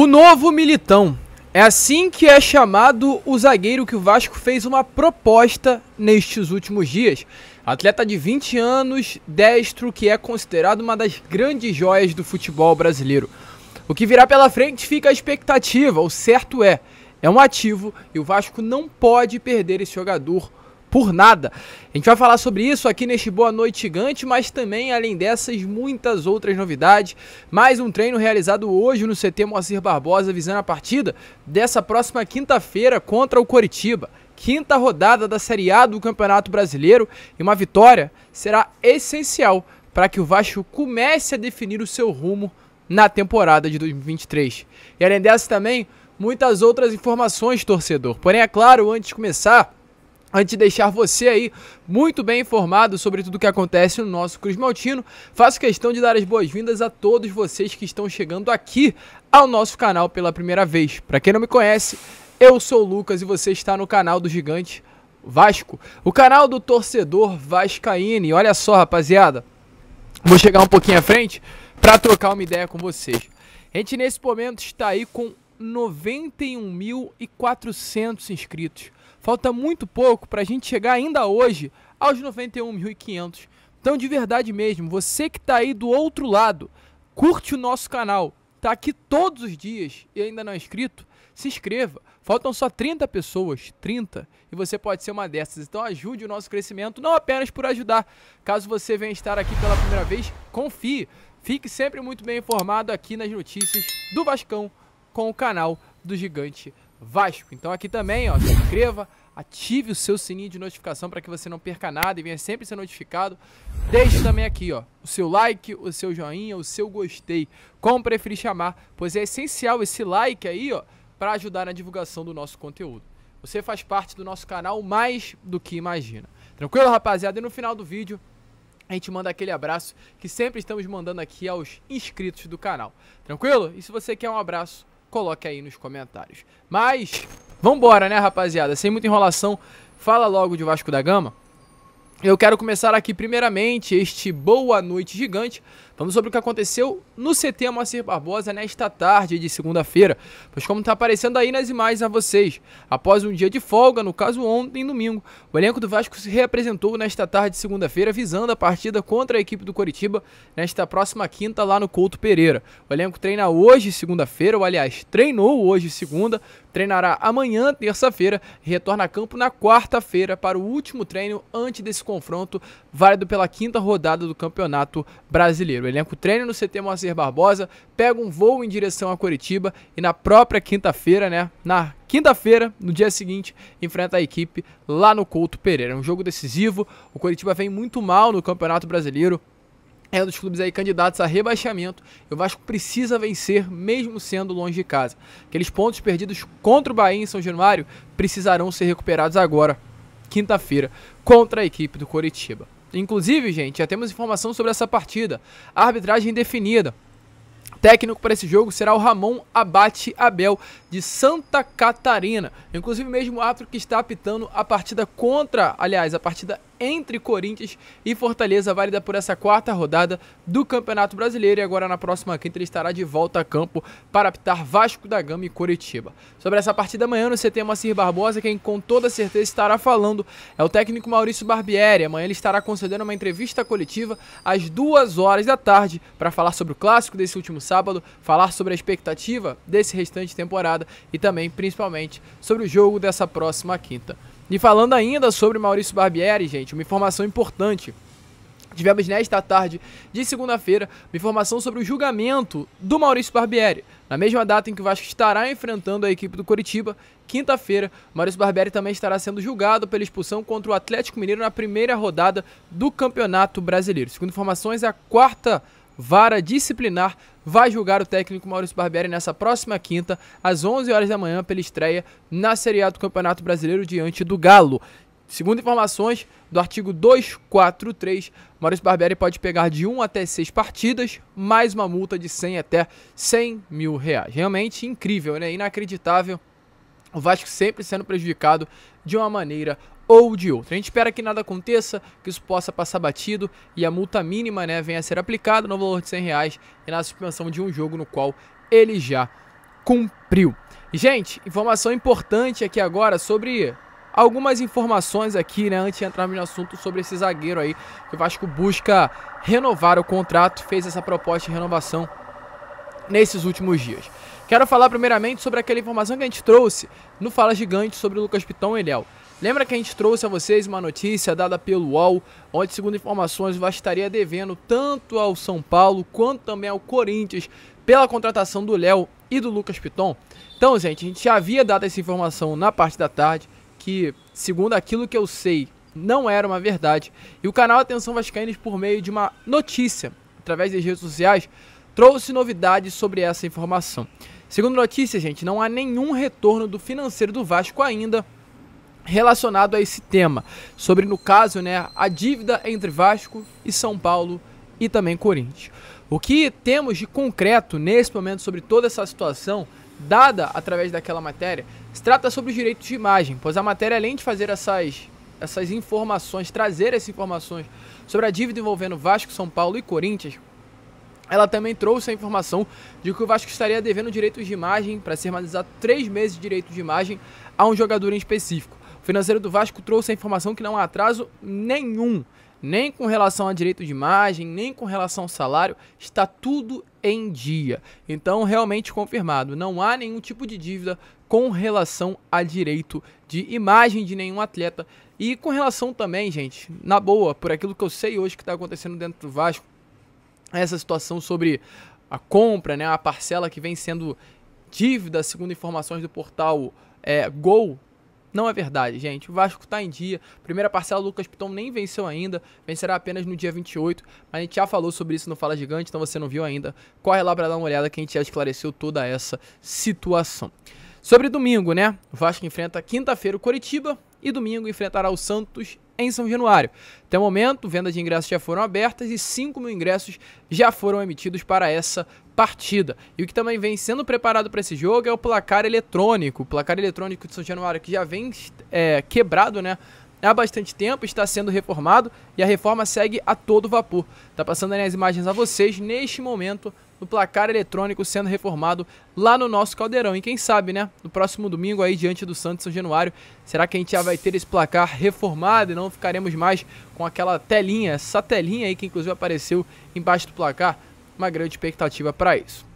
O novo militão. É assim que é chamado o zagueiro que o Vasco fez uma proposta nestes últimos dias. Atleta de 20 anos, destro, que é considerado uma das grandes joias do futebol brasileiro. O que virá pela frente fica a expectativa, o certo é, é um ativo e o Vasco não pode perder esse jogador por nada. A gente vai falar sobre isso aqui neste Boa Noite Gigante, mas também, além dessas, muitas outras novidades. Mais um treino realizado hoje no CT Moacir Barbosa, visando a partida dessa próxima quinta-feira contra o Coritiba. Quinta rodada da Série A do Campeonato Brasileiro e uma vitória será essencial para que o Vasco comece a definir o seu rumo na temporada de 2023. E além dessa também, muitas outras informações, torcedor. Porém, é claro, antes de começar, Antes de deixar você aí muito bem informado sobre tudo o que acontece no nosso Cruz Maltino, faço questão de dar as boas-vindas a todos vocês que estão chegando aqui ao nosso canal pela primeira vez. Para quem não me conhece, eu sou o Lucas e você está no canal do Gigante Vasco, o canal do torcedor Vascaíne. Olha só, rapaziada, vou chegar um pouquinho à frente para trocar uma ideia com vocês. A gente nesse momento está aí com 91.400 inscritos. Falta muito pouco para a gente chegar ainda hoje aos 91.500. Então, de verdade mesmo, você que está aí do outro lado, curte o nosso canal, tá aqui todos os dias e ainda não é inscrito, se inscreva. Faltam só 30 pessoas, 30, e você pode ser uma dessas. Então ajude o nosso crescimento, não apenas por ajudar. Caso você venha estar aqui pela primeira vez, confie. Fique sempre muito bem informado aqui nas notícias do Vascão com o canal do Gigante Vasco. Então aqui também, ó, se inscreva, ative o seu sininho de notificação para que você não perca nada e venha sempre ser notificado. Deixe também aqui, ó, o seu like, o seu joinha, o seu gostei, como preferir chamar, pois é essencial esse like aí, ó, para ajudar na divulgação do nosso conteúdo. Você faz parte do nosso canal mais do que imagina. Tranquilo, rapaziada? E no final do vídeo, a gente manda aquele abraço que sempre estamos mandando aqui aos inscritos do canal. Tranquilo? E se você quer um abraço, coloque aí nos comentários. Mas, vambora, né, rapaziada? Sem muita enrolação, fala logo de Vasco da Gama. Eu quero começar aqui primeiramente este Boa Noite Gigante, falando sobre o que aconteceu no CT Moacir Barbosa nesta tarde de segunda-feira, pois como está aparecendo aí nas imagens a vocês, após um dia de folga, no caso ontem, domingo, o elenco do Vasco se reapresentou nesta tarde de segunda-feira visando a partida contra a equipe do Coritiba nesta próxima quinta lá no Couto Pereira. O elenco treina hoje, segunda-feira, ou aliás, treinou hoje, segunda, Treinará amanhã, terça-feira, e retorna a campo na quarta-feira para o último treino antes desse confronto, válido pela quinta rodada do Campeonato Brasileiro. O elenco treina no CT Moacir Barbosa, pega um voo em direção a Curitiba e na própria quinta-feira, né, na quinta-feira, no dia seguinte, enfrenta a equipe lá no Couto Pereira. É um jogo decisivo, o Curitiba vem muito mal no Campeonato Brasileiro, é um dos clubes aí candidatos a rebaixamento. o Vasco precisa vencer, mesmo sendo longe de casa. Aqueles pontos perdidos contra o Bahia em São Januário precisarão ser recuperados agora, quinta-feira, contra a equipe do Coritiba. Inclusive, gente, já temos informação sobre essa partida. A arbitragem definida. Técnico para esse jogo será o Ramon Abate Abel, de Santa Catarina. Inclusive, mesmo o árbitro que está apitando a partida contra, aliás, a partida entre Corinthians e Fortaleza, válida por essa quarta rodada do Campeonato Brasileiro. E agora na próxima quinta ele estará de volta a campo para apitar Vasco da Gama e Coritiba. Sobre essa partida amanhã no CT Macir Barbosa, quem com toda certeza estará falando é o técnico Maurício Barbieri. Amanhã ele estará concedendo uma entrevista coletiva às duas horas da tarde para falar sobre o clássico desse último sábado, falar sobre a expectativa desse restante temporada e também, principalmente, sobre o jogo dessa próxima quinta. E falando ainda sobre Maurício Barbieri, gente, uma informação importante. Tivemos nesta tarde de segunda-feira uma informação sobre o julgamento do Maurício Barbieri. Na mesma data em que o Vasco estará enfrentando a equipe do Coritiba, quinta-feira, Maurício Barbieri também estará sendo julgado pela expulsão contra o Atlético Mineiro na primeira rodada do Campeonato Brasileiro. Segundo informações, é a quarta vara disciplinar vai julgar o técnico Maurício Barbieri nessa próxima quinta, às 11 horas da manhã, pela estreia na Série A do Campeonato Brasileiro diante do Galo. Segundo informações do artigo 243, Maurício Barbieri pode pegar de 1 até 6 partidas, mais uma multa de 100 até 100 mil reais. Realmente incrível, né? Inacreditável o Vasco sempre sendo prejudicado de uma maneira ou de outra. A gente espera que nada aconteça, que isso possa passar batido e a multa mínima né, venha a ser aplicada no valor de 100 reais e na suspensão de um jogo no qual ele já cumpriu. Gente, informação importante aqui agora sobre algumas informações aqui, né, antes de entrarmos no assunto sobre esse zagueiro aí, que o Vasco busca renovar o contrato, fez essa proposta de renovação nesses últimos dias. Quero falar primeiramente sobre aquela informação que a gente trouxe no Fala Gigante sobre o Lucas Piton e Léo. Lembra que a gente trouxe a vocês uma notícia dada pelo UOL, onde, segundo informações, o Vasco estaria devendo tanto ao São Paulo quanto também ao Corinthians pela contratação do Léo e do Lucas Piton? Então, gente, a gente já havia dado essa informação na parte da tarde, que, segundo aquilo que eu sei, não era uma verdade. E o canal Atenção Vascaínos, por meio de uma notícia, através das redes sociais, trouxe novidades sobre essa informação. Segundo notícia, gente, não há nenhum retorno do financeiro do Vasco ainda relacionado a esse tema. Sobre, no caso, né, a dívida entre Vasco e São Paulo e também Corinthians. O que temos de concreto nesse momento sobre toda essa situação dada através daquela matéria se trata sobre os direitos de imagem, pois a matéria, além de fazer essas, essas informações, trazer essas informações sobre a dívida envolvendo Vasco, São Paulo e Corinthians, ela também trouxe a informação de que o Vasco estaria devendo direitos de imagem, para ser mais exato, três meses de direitos de imagem a um jogador em específico. O financeiro do Vasco trouxe a informação que não há atraso nenhum, nem com relação a direito de imagem, nem com relação ao salário, está tudo em dia. Então, realmente confirmado, não há nenhum tipo de dívida com relação a direito de imagem de nenhum atleta. E com relação também, gente, na boa, por aquilo que eu sei hoje que está acontecendo dentro do Vasco, essa situação sobre a compra, né, a parcela que vem sendo dívida, segundo informações do portal é, Gol, não é verdade, gente. O Vasco está em dia. Primeira parcela, o Lucas Piton nem venceu ainda. Vencerá apenas no dia 28. Mas a gente já falou sobre isso no Fala Gigante, então você não viu ainda. Corre lá para dar uma olhada que a gente já esclareceu toda essa situação. Sobre domingo, né? O Vasco enfrenta quinta-feira o Coritiba e domingo enfrentará o Santos em São Januário. Até o momento, vendas de ingressos já foram abertas e 5 mil ingressos já foram emitidos para essa partida. E o que também vem sendo preparado para esse jogo é o placar eletrônico. O placar eletrônico de São Januário que já vem é, quebrado, né? há bastante tempo, está sendo reformado e a reforma segue a todo vapor. Está passando as imagens a vocês neste momento no placar eletrônico sendo reformado lá no nosso caldeirão. E quem sabe, né? No próximo domingo aí, diante do Santos São Januário, será que a gente já vai ter esse placar reformado e não ficaremos mais com aquela telinha, essa telinha aí que inclusive apareceu embaixo do placar? Uma grande expectativa para isso.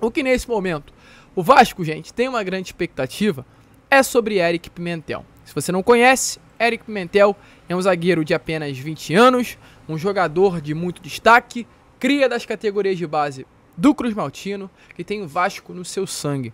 O que nesse momento o Vasco, gente, tem uma grande expectativa é sobre Eric Pimentel. Se você não conhece, Eric Pimentel é um zagueiro de apenas 20 anos, um jogador de muito destaque, cria das categorias de base do Cruz Maltino, que tem o Vasco no seu sangue.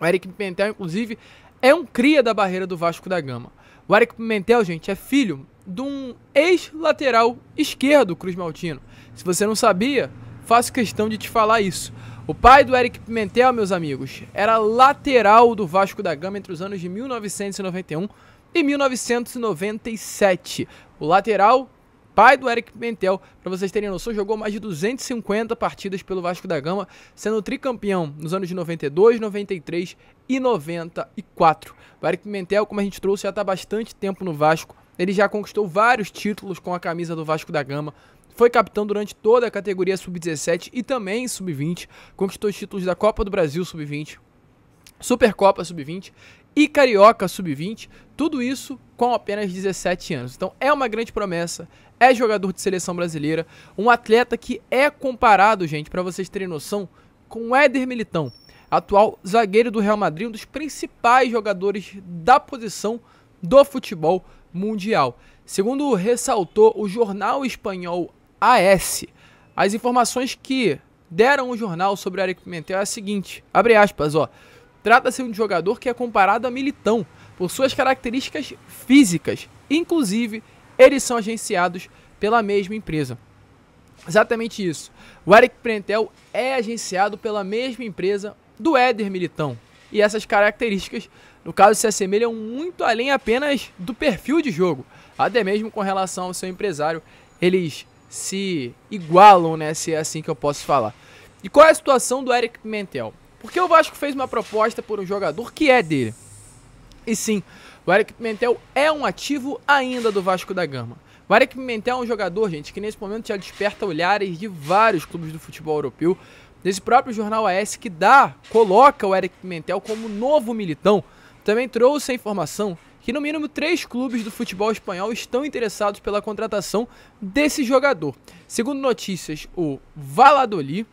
O Eric Pimentel, inclusive, é um cria da barreira do Vasco da Gama. O Eric Pimentel, gente, é filho de um ex-lateral esquerdo Cruz Maltino. Se você não sabia, faço questão de te falar isso. O pai do Eric Pimentel, meus amigos, era lateral do Vasco da Gama entre os anos de 1991 e 1997. O lateral pai do Eric Pimentel, para vocês terem noção, jogou mais de 250 partidas pelo Vasco da Gama, sendo tricampeão nos anos de 92, 93 e 94. O Eric Pimentel, como a gente trouxe, já está bastante tempo no Vasco. Ele já conquistou vários títulos com a camisa do Vasco da Gama, foi capitão durante toda a categoria sub-17 e também sub-20, conquistou os títulos da Copa do Brasil sub-20, Supercopa Sub-20 e Carioca Sub-20, tudo isso com apenas 17 anos. Então é uma grande promessa, é jogador de seleção brasileira, um atleta que é comparado, gente, para vocês terem noção, com o Éder Militão, atual zagueiro do Real Madrid, um dos principais jogadores da posição do futebol mundial. Segundo ressaltou o jornal espanhol AS, as informações que deram o jornal sobre Eric Pimentel é a seguinte, abre aspas, ó, Trata-se de um jogador que é comparado a Militão por suas características físicas. Inclusive, eles são agenciados pela mesma empresa. Exatamente isso. O Eric Prentel é agenciado pela mesma empresa do Éder Militão. E essas características, no caso, se assemelham muito além apenas do perfil de jogo. Até mesmo com relação ao seu empresário, eles se igualam, né? Se é assim que eu posso falar. E qual é a situação do Eric Pimentel? Porque o Vasco fez uma proposta por um jogador que é dele. E sim, o Eric Pimentel é um ativo ainda do Vasco da Gama. O Eric Pimentel é um jogador, gente, que nesse momento já desperta olhares de vários clubes do futebol europeu. Desse próprio jornal AS que dá, coloca o Eric Pimentel como novo militão, também trouxe a informação que no mínimo três clubes do futebol espanhol estão interessados pela contratação desse jogador. Segundo notícias, o Valladolid,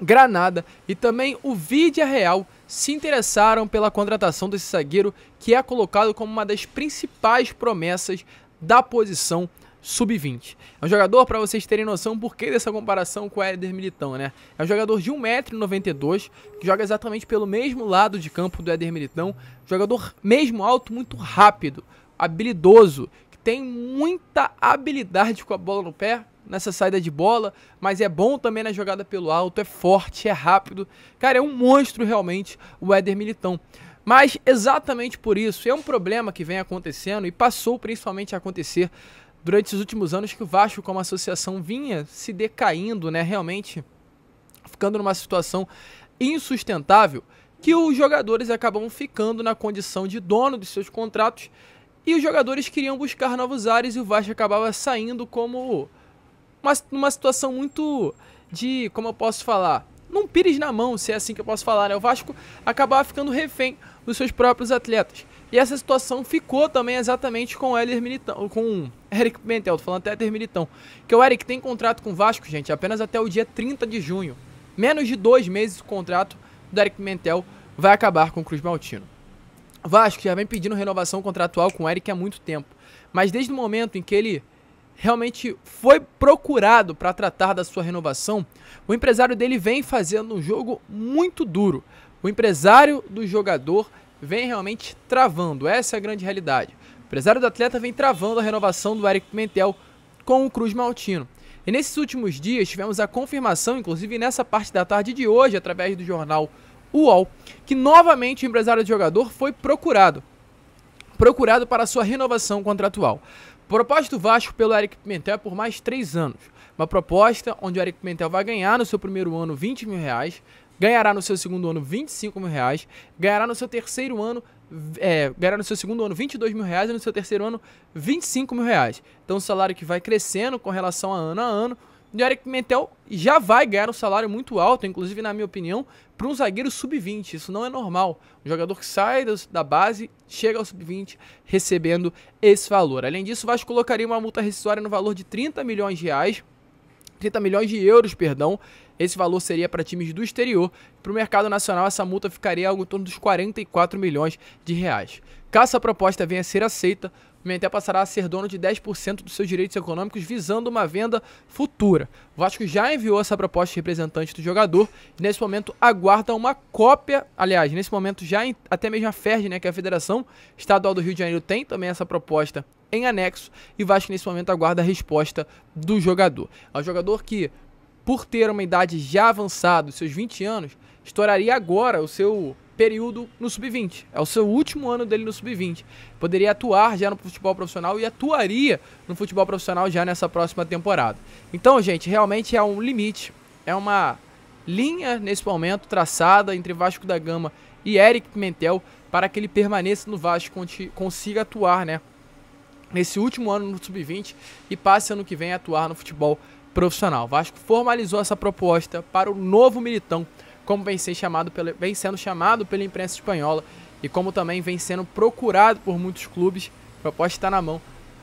Granada e também o Vidia Real se interessaram pela contratação desse zagueiro que é colocado como uma das principais promessas da posição sub-20. É um jogador, para vocês terem noção, por que dessa comparação com o Éder Militão, né? É um jogador de 1,92m, que joga exatamente pelo mesmo lado de campo do Éder Militão, jogador mesmo alto, muito rápido, habilidoso, tem muita habilidade com a bola no pé, nessa saída de bola, mas é bom também na jogada pelo alto, é forte, é rápido. Cara, é um monstro realmente o Éder Militão. Mas exatamente por isso, é um problema que vem acontecendo e passou principalmente a acontecer durante os últimos anos que o Vasco como associação vinha se decaindo, né, realmente ficando numa situação insustentável, que os jogadores acabam ficando na condição de dono dos seus contratos e os jogadores queriam buscar novos ares e o Vasco acabava saindo como uma, uma situação muito de, como eu posso falar, num pires na mão, se é assim que eu posso falar, né? O Vasco acabava ficando refém dos seus próprios atletas. E essa situação ficou também exatamente com o Militão, com Eric Pimentel, tô falando até Heller Militão, que o Eric tem contrato com o Vasco, gente, apenas até o dia 30 de junho. Menos de dois meses o contrato do Eric Pimentel vai acabar com o Cruz Maltino. Vasco já vem pedindo renovação contratual com o Eric há muito tempo. Mas desde o momento em que ele realmente foi procurado para tratar da sua renovação, o empresário dele vem fazendo um jogo muito duro. O empresário do jogador vem realmente travando. Essa é a grande realidade. O empresário do atleta vem travando a renovação do Eric Pimentel com o Cruz Maltino. E nesses últimos dias tivemos a confirmação, inclusive nessa parte da tarde de hoje, através do jornal UOL, que novamente o empresário de jogador foi procurado. Procurado para sua renovação contratual. Proposta do Vasco pelo Eric Pimentel é por mais três anos. Uma proposta onde o Eric Pimentel vai ganhar no seu primeiro ano 20 mil reais, ganhará no seu segundo ano 25 mil reais, ganhará no seu terceiro ano é, ganhará no seu segundo ano 22 mil reais e no seu terceiro ano 25 mil reais. Então, um salário que vai crescendo com relação a ano a ano, e o Eric Pimentel já vai ganhar um salário muito alto, inclusive, na minha opinião, para um zagueiro sub-20. Isso não é normal. Um jogador que sai da base, chega ao sub-20, recebendo esse valor. Além disso, o Vasco colocaria uma multa rescisória no valor de 30 milhões de reais. 30 milhões de euros, perdão. Esse valor seria para times do exterior. Para o mercado nacional, essa multa ficaria algo em torno dos 44 milhões de reais. Caso a proposta venha a ser aceita, Pimentel passará a ser dono de 10% dos seus direitos econômicos visando uma venda futura. O Vasco já enviou essa proposta representante do jogador e nesse momento aguarda uma cópia, aliás, nesse momento já em, até mesmo a FERJ, né, que é a Federação Estadual do Rio de Janeiro tem também essa proposta em anexo e Vasco nesse momento aguarda a resposta do jogador. É um jogador que por ter uma idade já avançada, seus 20 anos, estouraria agora o seu período no sub-20. É o seu último ano dele no sub-20. Poderia atuar já no futebol profissional e atuaria no futebol profissional já nessa próxima temporada. Então, gente, realmente é um limite, é uma linha nesse momento traçada entre Vasco da Gama e Eric Pimentel para que ele permaneça no Vasco, consiga atuar, né? Nesse último ano no sub-20 e passe ano que vem a atuar no futebol profissional. O Vasco formalizou essa proposta para o novo militão como vem, ser chamado pela, vem sendo chamado pela imprensa espanhola e como também vem sendo procurado por muitos clubes. A proposta está na mão,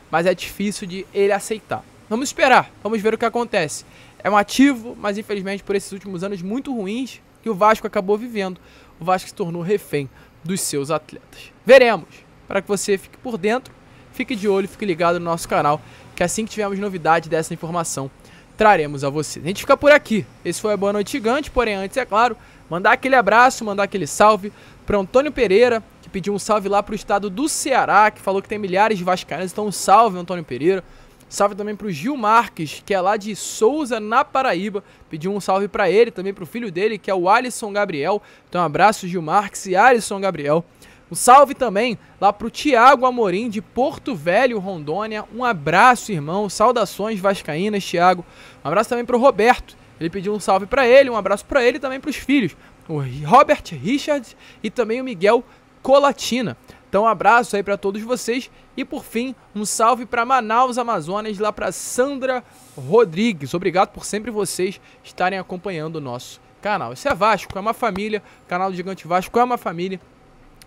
mas é difícil de ele aceitar. Vamos esperar, vamos ver o que acontece. É um ativo, mas infelizmente por esses últimos anos muito ruins que o Vasco acabou vivendo, o Vasco se tornou refém dos seus atletas. Veremos. Para que você fique por dentro, fique de olho, fique ligado no nosso canal, que assim que tivermos novidade dessa informação, traremos a vocês. A gente fica por aqui. Esse foi a Boa Noite Gigante, porém antes, é claro, mandar aquele abraço, mandar aquele salve para Antônio Pereira, que pediu um salve lá para o estado do Ceará, que falou que tem milhares de vascaínos, então um salve Antônio Pereira. Salve também para o Gil Marques, que é lá de Souza, na Paraíba. Pediu um salve para ele, também para o filho dele, que é o Alisson Gabriel. Então, um abraço, Gil Marques e Alisson Gabriel. Um salve também lá pro Tiago Amorim de Porto Velho, Rondônia. Um abraço, irmão. Saudações vascaínas, Tiago. Um abraço também pro Roberto. Ele pediu um salve para ele, um abraço para ele e também os filhos, o Robert Richards e também o Miguel Colatina. Então, um abraço aí para todos vocês. E por fim, um salve para Manaus, Amazonas, lá para Sandra Rodrigues. Obrigado por sempre vocês estarem acompanhando o nosso canal. Isso é Vasco, é uma família. O canal do Gigante Vasco é uma família.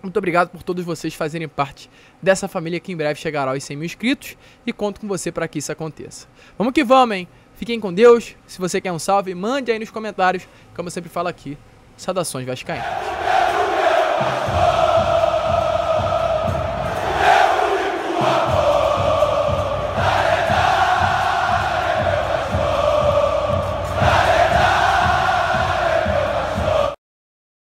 Muito obrigado por todos vocês fazerem parte dessa família que em breve chegará aos 100 mil inscritos e conto com você para que isso aconteça. Vamos que vamos, hein? Fiquem com Deus. Se você quer um salve, mande aí nos comentários. Como eu sempre falo aqui, saudações vascaínas.